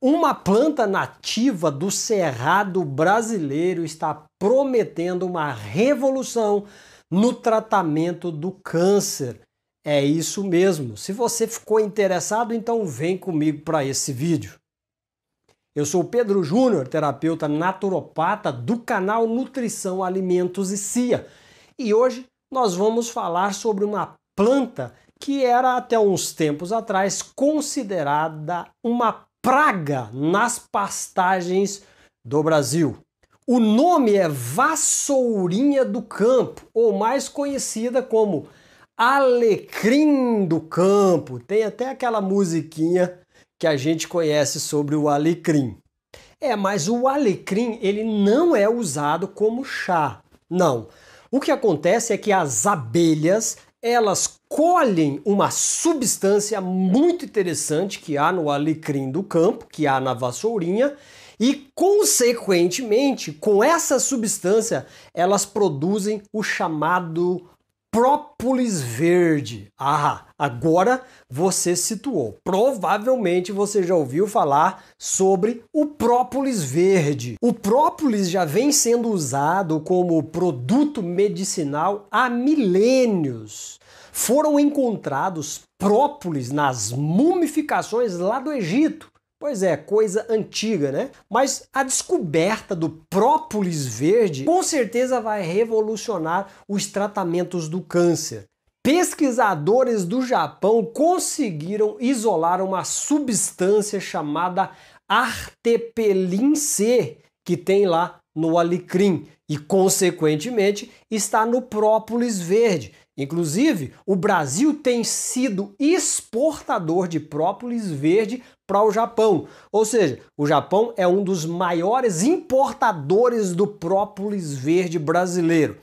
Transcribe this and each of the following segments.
Uma planta nativa do cerrado brasileiro está prometendo uma revolução no tratamento do câncer. É isso mesmo. Se você ficou interessado, então vem comigo para esse vídeo. Eu sou Pedro Júnior, terapeuta naturopata do canal Nutrição, Alimentos e Cia. E hoje nós vamos falar sobre uma planta que era até uns tempos atrás considerada uma praga nas pastagens do Brasil. O nome é vassourinha do campo, ou mais conhecida como alecrim do campo. Tem até aquela musiquinha que a gente conhece sobre o alecrim. É, mas o alecrim ele não é usado como chá. Não. O que acontece é que as abelhas elas colhem uma substância muito interessante que há no alecrim do campo, que há na vassourinha, e consequentemente, com essa substância, elas produzem o chamado própolis verde. Ah, agora você situou. Provavelmente você já ouviu falar sobre o própolis verde. O própolis já vem sendo usado como produto medicinal há milênios. Foram encontrados própolis nas mumificações lá do Egito. Pois é, coisa antiga, né? Mas a descoberta do própolis verde com certeza vai revolucionar os tratamentos do câncer. Pesquisadores do Japão conseguiram isolar uma substância chamada artepelin C, que tem lá no alecrim e, consequentemente, está no própolis verde, Inclusive, o Brasil tem sido exportador de própolis verde para o Japão. Ou seja, o Japão é um dos maiores importadores do própolis verde brasileiro.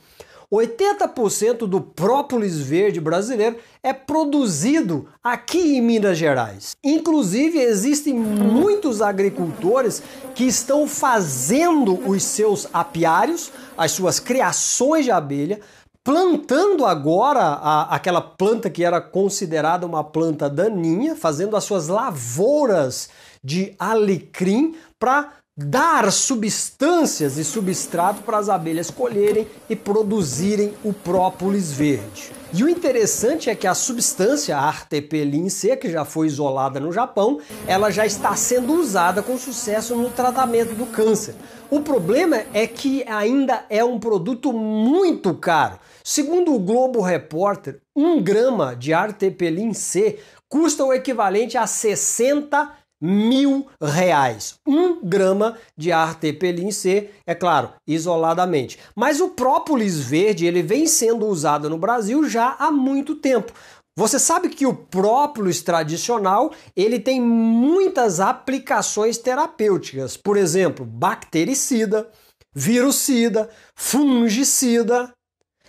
80% do própolis verde brasileiro é produzido aqui em Minas Gerais. Inclusive, existem muitos agricultores que estão fazendo os seus apiários, as suas criações de abelha, plantando agora a, aquela planta que era considerada uma planta daninha, fazendo as suas lavouras de alecrim para dar substâncias e substrato para as abelhas colherem e produzirem o própolis verde. E o interessante é que a substância artepelin C, que já foi isolada no Japão, ela já está sendo usada com sucesso no tratamento do câncer. O problema é que ainda é um produto muito caro. Segundo o Globo Repórter, um grama de artepelin C custa o equivalente a 60 mil reais. Um grama de artepelin C, é claro, isoladamente. Mas o própolis verde ele vem sendo usado no Brasil já há muito tempo. Você sabe que o própolis tradicional ele tem muitas aplicações terapêuticas, por exemplo, bactericida, virucida, fungicida,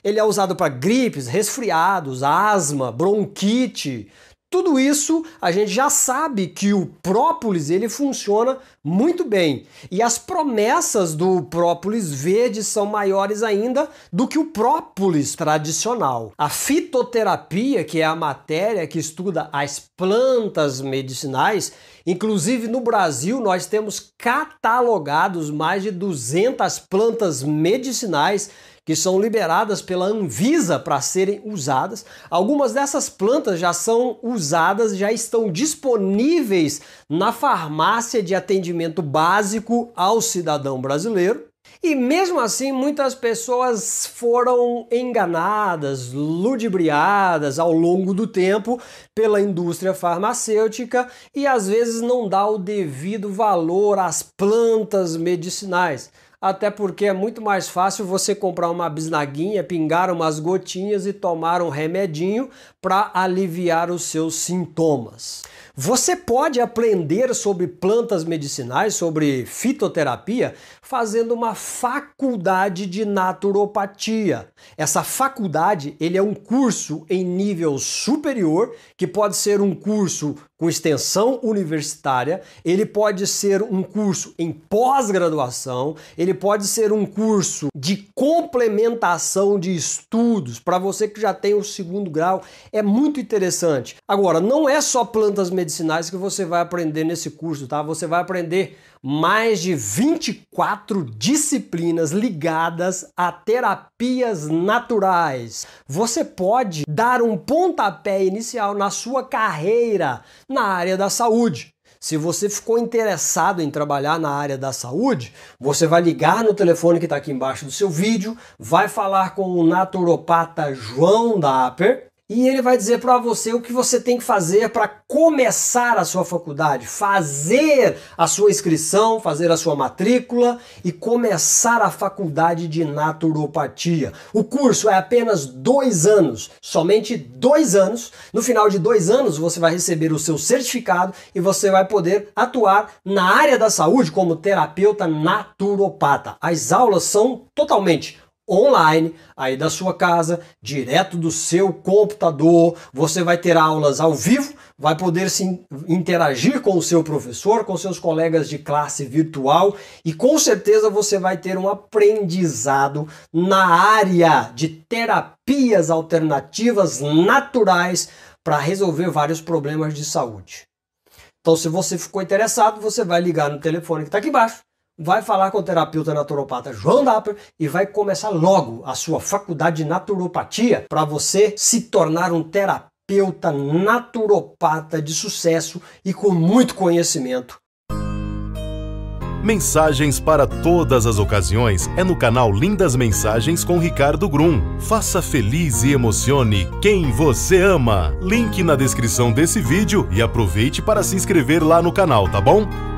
ele é usado para gripes, resfriados, asma, bronquite. Tudo isso a gente já sabe que o própolis ele funciona muito bem. E as promessas do própolis verde são maiores ainda do que o própolis tradicional. A fitoterapia, que é a matéria que estuda as plantas medicinais, Inclusive no Brasil nós temos catalogados mais de 200 plantas medicinais que são liberadas pela Anvisa para serem usadas. Algumas dessas plantas já são usadas, já estão disponíveis na farmácia de atendimento básico ao cidadão brasileiro. E mesmo assim, muitas pessoas foram enganadas, ludibriadas ao longo do tempo pela indústria farmacêutica e às vezes não dá o devido valor às plantas medicinais. Até porque é muito mais fácil você comprar uma bisnaguinha, pingar umas gotinhas e tomar um remedinho para aliviar os seus sintomas. Você pode aprender sobre plantas medicinais, sobre fitoterapia, fazendo uma faculdade de naturopatia. Essa faculdade, ele é um curso em nível superior, que pode ser um curso com extensão universitária, ele pode ser um curso em pós-graduação, ele pode ser um curso de complementação de estudos para você que já tem o segundo grau. É muito interessante. Agora, não é só plantas medicinais de sinais que você vai aprender nesse curso, tá? Você vai aprender mais de 24 disciplinas ligadas a terapias naturais. Você pode dar um pontapé inicial na sua carreira na área da saúde. Se você ficou interessado em trabalhar na área da saúde, você vai ligar no telefone que está aqui embaixo do seu vídeo, vai falar com o naturopata João Dapper e ele vai dizer para você o que você tem que fazer para começar a sua faculdade, fazer a sua inscrição, fazer a sua matrícula e começar a faculdade de naturopatia. O curso é apenas dois anos, somente dois anos. No final de dois anos, você vai receber o seu certificado e você vai poder atuar na área da saúde como terapeuta naturopata. As aulas são totalmente online aí da sua casa, direto do seu computador. Você vai ter aulas ao vivo, vai poder se interagir com o seu professor, com seus colegas de classe virtual e com certeza você vai ter um aprendizado na área de terapias alternativas naturais para resolver vários problemas de saúde. Então, se você ficou interessado, você vai ligar no telefone que está aqui embaixo vai falar com o terapeuta naturopata João Dapper e vai começar logo a sua faculdade de naturopatia para você se tornar um terapeuta naturopata de sucesso e com muito conhecimento. Mensagens para todas as ocasiões é no canal Lindas Mensagens com Ricardo Grum. Faça feliz e emocione quem você ama. Link na descrição desse vídeo e aproveite para se inscrever lá no canal, tá bom?